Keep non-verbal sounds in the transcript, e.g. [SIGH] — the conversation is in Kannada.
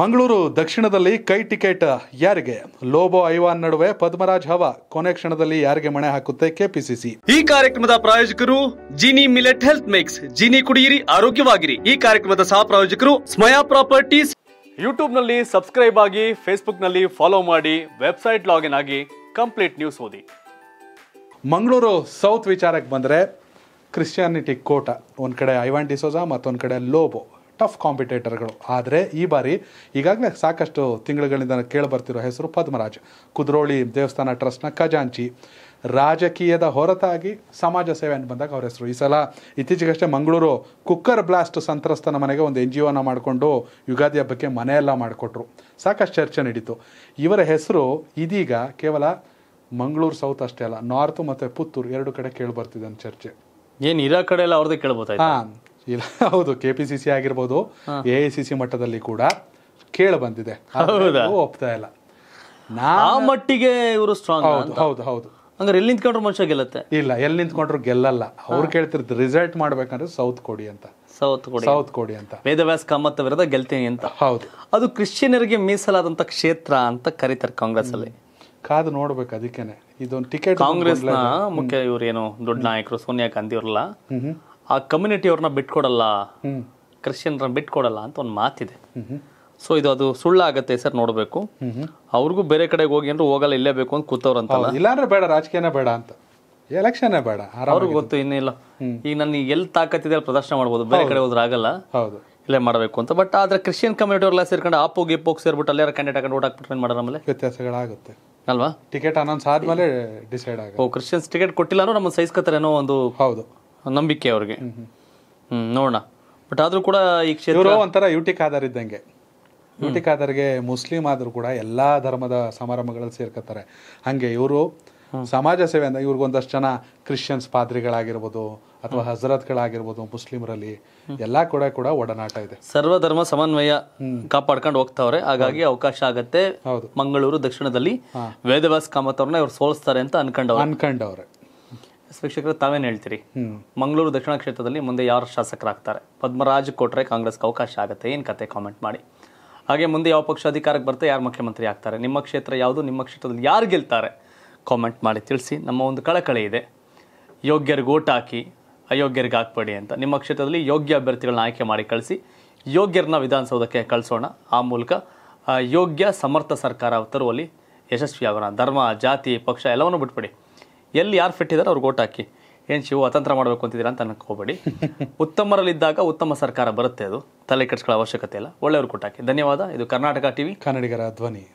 ಮಂಗಳೂರು ದಕ್ಷಿಣದಲ್ಲಿ ಕೈ ಟಿಕೆಟ್ ಯಾರಿಗೆ ಲೋಬೋ ಐವಾನ್ ನಡುವೆ ಪದ್ಮರಾಜ್ ಹವಾ ಕೊನೆ ಕ್ಷಣದಲ್ಲಿ ಯಾರಿಗೆ ಮಣೆ ಹಾಕುತ್ತೆ ಕೆಪಿಸಿಸಿ ಈ ಕಾರ್ಯಕ್ರಮದ ಪ್ರಾಯೋಜಕರು Jini millet health mix Jini ಕುಡಿಯಿರಿ ಆರೋಗ್ಯವಾಗಿರಿ ಈ ಕಾರ್ಯಕ್ರಮದ ಸಹ ಪ್ರಾಯೋಜಕರು ಸ್ಮಯಾ ಪ್ರಾಪರ್ಟೀಸ್ ಯೂಟ್ಯೂಬ್ ನಲ್ಲಿ ಸಬ್ಸ್ಕ್ರೈಬ್ ಆಗಿ ಫೇಸ್ಬುಕ್ ನಲ್ಲಿ ಫಾಲೋ ಮಾಡಿ ವೆಬ್ಸೈಟ್ ಲಾಗಿನ್ ಆಗಿ ಕಂಪ್ಲೀಟ್ ನ್ಯೂಸ್ ಓದಿ ಮಂಗಳೂರು ಸೌತ್ ವಿಚಾರಕ್ಕೆ ಬಂದ್ರೆ ಕ್ರಿಶ್ಚಿಯಾನಿಟಿ ಕೋಟ ಒಂದ್ ಕಡೆ ಐವಾನ್ ಡಿಸೋಜಾ ಮತ್ತೊಂದ್ ಕಡೆ ಲೋಬೋ ಟಫ್ ಕಾಂಪಿಟೇಟರ್ಗಳು ಆದರೆ ಈ ಬಾರಿ ಈಗಾಗಲೇ ಸಾಕಷ್ಟು ತಿಂಗಳುಗಳಿಂದ ಕೇಳಿ ಬರ್ತಿರೋ ಹೆಸರು ಪದ್ಮರಾಜ್ ಕುದ್ರೋಳಿ ದೇವಸ್ಥಾನ ಟ್ರಸ್ಟ್ನ ಖಜಾಂಚಿ ರಾಜಕೀಯದ ಹೊರತಾಗಿ ಸಮಾಜ ಸೇವೆ ಅಂತ ಬಂದಾಗ ಅವ್ರ ಹೆಸರು ಈ ಸಲ ಇತ್ತೀಚೆಗಷ್ಟೇ ಮಂಗಳೂರು ಕುಕ್ಕರ್ ಬ್ಲಾಸ್ಟ್ ಸಂತ್ರಸ್ತನ ಮನೆಗೆ ಒಂದು ಎನ್ ಜಿ ಒನ ಮಾಡಿಕೊಂಡು ಯುಗಾದಿ ಹಬ್ಬಕ್ಕೆ ಮನೆಯೆಲ್ಲ ಮಾಡಿಕೊಟ್ರು ಸಾಕಷ್ಟು ಚರ್ಚೆ ನಡೀತು ಇವರ ಹೆಸರು ಇದೀಗ ಕೇವಲ ಮಂಗಳೂರು ಸೌತ್ ಅಷ್ಟೇ ಅಲ್ಲ ನಾರ್ತ್ ಮತ್ತು ಪುತ್ತೂರು ಎರಡು ಕಡೆ ಕೇಳಿ ಬರ್ತಿದೆ ಅಂತ ಚರ್ಚೆ ಏನು ಇರೋ ಕಡೆ ಎಲ್ಲ ಅವ್ರದ್ದೇ ಕೇಳ್ಬೋದು ಹಾಂ ಇಲ್ಲ ಹೌದು ಕೆ ಪಿ ಸಿ ಸಿ ಆಗಿರ್ಬೋದು ಎ ಐ ಸಿ ಸಿ ಮಟ್ಟದಲ್ಲಿ ಕೂಡ ಕೇಳ ಬಂದಿದೆ ಒಪ್ತಾ ಇಲ್ಲ ಮಟ್ಟಿಗೆ ಇವರು ಸ್ಟ್ರಾಂಗ್ ಹೌದು ಹೌದು ಹೌದು ಹಂಗಾರೆ ಎಲ್ಲಿ ನಿಂತ್ಕೊಂಡ್ರು ಮನುಷ್ಯ ಗೆಲ್ಲತ್ತೆ ಇಲ್ಲ ಎಲ್ಲಿ ನಿಂತ್ಕೊಂಡ್ರು ಗೆಲ್ಲಲ್ಲ ಅವ್ರು ಕೇಳ್ತಿರೋದು ರಿಸಲ್ಟ್ ಮಾಡ್ಬೇಕಂದ್ರೆ ಸೌತ್ ಕೊಡಿ ಅಂತ ಸೌತ್ ಕೊಡಿ ಸೌತ್ ಕೊಡಿ ಅಂತ ವೇದವ್ಯಾಸ ಕಾಮತ್ ವಿರುದ್ಧ ಗೆಲ್ತೀನಿ ಅಂತ ಹೌದು ಅದು ಕ್ರಿಶ್ಚಿಯನರಿಗೆ ಮೀಸಲಾದಂತ ಕ್ಷೇತ್ರ ಅಂತ ಕರೀತಾರೆ ಕಾಂಗ್ರೆಸ್ ಅಲ್ಲಿ ಕಾದು ನೋಡ್ಬೇಕು ಅದಕ್ಕೇನೆ ಇದೊಂದು ಟಿಕೆಟ್ ಕಾಂಗ್ರೆಸ್ ಮುಖ್ಯ ಇವ್ರೇನು ದೊಡ್ಡ ನಾಯಕರು ಸೋನಿಯಾ ಗಾಂಧಿ ಅವ್ರಲ್ಲ ಆ ಕಮ್ಯುನಿಟಿ ಅವ್ರನ್ನ ಬಿಟ್ಕೊಡಲ್ಲ ಕ್ರಿಶ್ಚಿಯನ್ರನ್ನ ಬಿಟ್ಕೊಡಲ್ಲ ಅಂತ ಒಂದು ಮಾತಿದೆ ಸೊ ಇದು ಅದು ಸುಳ್ಳ ಆಗತ್ತೆ ಸರ್ ನೋಡಬೇಕು ಅವ್ರಿಗೂ ಬೇರೆ ಕಡೆಗೆ ಹೋಗಿ ಅಂದ್ರೆ ಹೋಗಲ್ಲ ಇಲ್ಲೇ ಬೇಕು ಅಂತ ಕೂತವ್ರು ಅಂತ ಇಲ್ಲಾಂದ್ರೆ ಬೇಡ ರಾಜಕೀಯನೇ ಬೇಡ ಅಂತ ಎಲೆಕ್ಷನ್ ಬೇಡ ಅವ್ರಿಗೆ ಗೊತ್ತು ಇನ್ನಿಲ್ಲ ಈಗ ನನ್ನ ಎಲ್ಲಿ ತಾಕತ್ತಿದೆ ಪ್ರದರ್ಶನ ಮಾಡ್ಬೋದು ಬೇರೆ ಕಡೆ ಹೋದ್ರೆ ಆಗಲ್ಲ ಹೌದು ಇಲ್ಲೇ ಮಾಡಬೇಕು ಅಂತ ಬಟ್ ಆದ್ರೆ ಕ್ರಿಶ್ಚಿಯನ್ ಕಮ್ಯುನಿಟಿ ಅವ್ರೆಲ್ಲ ಸೇರ್ಕೊಂಡು ಆಪು ಸೇರ್ಬಿಟ್ಟು ಅಲ್ಲೇ ಕ್ಯಾಂಡಿಡೇಟ್ ಹಾಕೊಂಡು ಓಟ್ ಹಾಕ್ಬಿಟ್ರೆ ಮಾಡೋಣ ಆಮೇಲೆ ವ್ಯತ್ಯಾಸಗಳಾಗುತ್ತೆ ಅಲ್ವಾ ಟಿಕೆಟ್ ಅನೌನ್ಸ್ ಆದ್ಮೇಲೆ ಡಿಸೈಡ್ ಆಗುತ್ತೆ ಓ ಕ್ರಿಶ್ಚಿಯನ್ಸ್ ಟಿಕೆಟ್ ಕೊಟ್ಟಿಲ್ಲ ಅಂದ್ರೆ ನಮ್ಮ ಏನೋ ಒಂದು ಹೌದು ನಂಬಿಕೆ ಅವ್ರಿಗೆ ಹ್ಮ್ ನೋಡೋಣ ಬಟ್ ಆದ್ರೂ ಕೂಡ ಈ ಕ್ಷೇತ್ರ ಒಂಥರ ಯುಟಿಕ್ ಆಧಾರ ಇದ್ದಂಗೆ ಯುಟಿಕ್ ಆಧಾರ್ಗೆ ಮುಸ್ಲಿಂ ಆದ್ರೂ ಕೂಡ ಎಲ್ಲಾ ಧರ್ಮದ ಸಮಾರಂಭಗಳಲ್ಲಿ ಸೇರ್ಕೋತಾರೆ ಹಂಗೆ ಇವರು ಸಮಾಜ ಸೇವೆ ಅಂದ್ರೆ ಇವ್ರಿಗೊಂದಷ್ಟು ಜನ ಕ್ರಿಶ್ಚಿಯನ್ಸ್ ಪಾದ್ರಿಗಳಾಗಿರ್ಬೋದು ಅಥವಾ ಹಜರತ್ಗಳಾಗಿರ್ಬೋದು ಮುಸ್ಲಿಮರಲ್ಲಿ ಎಲ್ಲಾ ಕೂಡ ಕೂಡ ಒಡನಾಟ ಇದೆ ಸರ್ವಧರ್ಮ ಸಮನ್ವಯ ಕಾಪಾಡ್ಕೊಂಡು ಹೋಗ್ತಾವ್ರೆ ಹಾಗಾಗಿ ಅವಕಾಶ ಆಗತ್ತೆ ಮಂಗಳೂರು ದಕ್ಷಿಣದಲ್ಲಿ ವೇದವ್ಯಾಸ ಕಾಮತ್ ಅವ್ರನ್ನ ಇವ್ರು ಸೋಲಿಸ್ತಾರೆ ಅಂತ ಅನ್ಕೊಂಡವ್ರು ಅನ್ಕೊಂಡವ್ರೆ ಶಿಕ್ಷಕರು ತಾವೇನು ಹೇಳ್ತೀರಿ ಮಂಗಳೂರು ದಕ್ಷಿಣ ಕ್ಷೇತ್ರದಲ್ಲಿ ಮುಂದೆ ಯಾರು ಶಾಸಕರಾಗ್ತಾರೆ ಪದ್ಮರಾಜ್ ಕೊಟ್ರೆ ಕಾಂಗ್ರೆಸ್ಗೆ ಅವಕಾಶ ಆಗುತ್ತೆ ಏನು ಕತೆ ಕಾಮೆಂಟ್ ಮಾಡಿ ಹಾಗೆ ಮುಂದೆ ಯಾವ ಪಕ್ಷ ಅಧಿಕಾರಕ್ಕೆ ಬರ್ತಾರೆ ಯಾರು ಮುಖ್ಯಮಂತ್ರಿ ಆಗ್ತಾರೆ ನಿಮ್ಮ ಕ್ಷೇತ್ರ ಯಾವುದು ನಿಮ್ಮ ಕ್ಷೇತ್ರದಲ್ಲಿ ಯಾರು ಗೆಲ್ತಾರೆ ಕಾಮೆಂಟ್ ಮಾಡಿ ತಿಳಿಸಿ ನಮ್ಮ ಒಂದು ಕಳಕಳಿ ಇದೆ ಯೋಗ್ಯರಿಗೆ ಓಟ್ ಹಾಕಿ ಅಯೋಗ್ಯರಿಗೆ ಹಾಕ್ಬೇಡಿ ಅಂತ ನಿಮ್ಮ ಕ್ಷೇತ್ರದಲ್ಲಿ ಯೋಗ್ಯ ಅಭ್ಯರ್ಥಿಗಳನ್ನ ಆಯ್ಕೆ ಮಾಡಿ ಕಳಿಸಿ ಯೋಗ್ಯರನ್ನ ವಿಧಾನಸೌಧಕ್ಕೆ ಕಳಿಸೋಣ ಆ ಮೂಲಕ ಯೋಗ್ಯ ಸಮರ್ಥ ಸರ್ಕಾರ ತರುವಲ್ಲಿ ಯಶಸ್ವಿಯಾಗೋಣ ಧರ್ಮ ಜಾತಿ ಪಕ್ಷ ಎಲ್ಲವನ್ನು ಬಿಟ್ಬಿಡಿ ಎಲ್ಲಿ ಯಾರು ಫಿಟ್ ಇದ್ದಾರೆ ಅವ್ರಿಗೆ ಓಟ್ ಹಾಕಿ ಏನು ಶಿವ ಅತಂತ್ರ ಮಾಡಬೇಕು ಅಂತಿದ್ದೀರಾ ಅಂತ ಅನ್ಕೋಬೇಡಿ [LAUGHS] ಉತ್ತಮರಲ್ಲಿದ್ದಾಗ ಉತ್ತಮ ಸರ್ಕಾರ ಬರುತ್ತೆ ಅದು ತಲೆ ಕೆಡ್ಸ್ಕೊಳ್ಳೋ ಅವಶ್ಯಕತೆ ಇಲ್ಲ ಒಳ್ಳೆಯವ್ರಿಗೆ ಕೊಟ್ಟಾಕಿ ಧನ್ಯವಾದ ಇದು ಕರ್ನಾಟಕ ಟಿವಿ ಕನ್ನಡಿಗರ ಧ್ವನಿ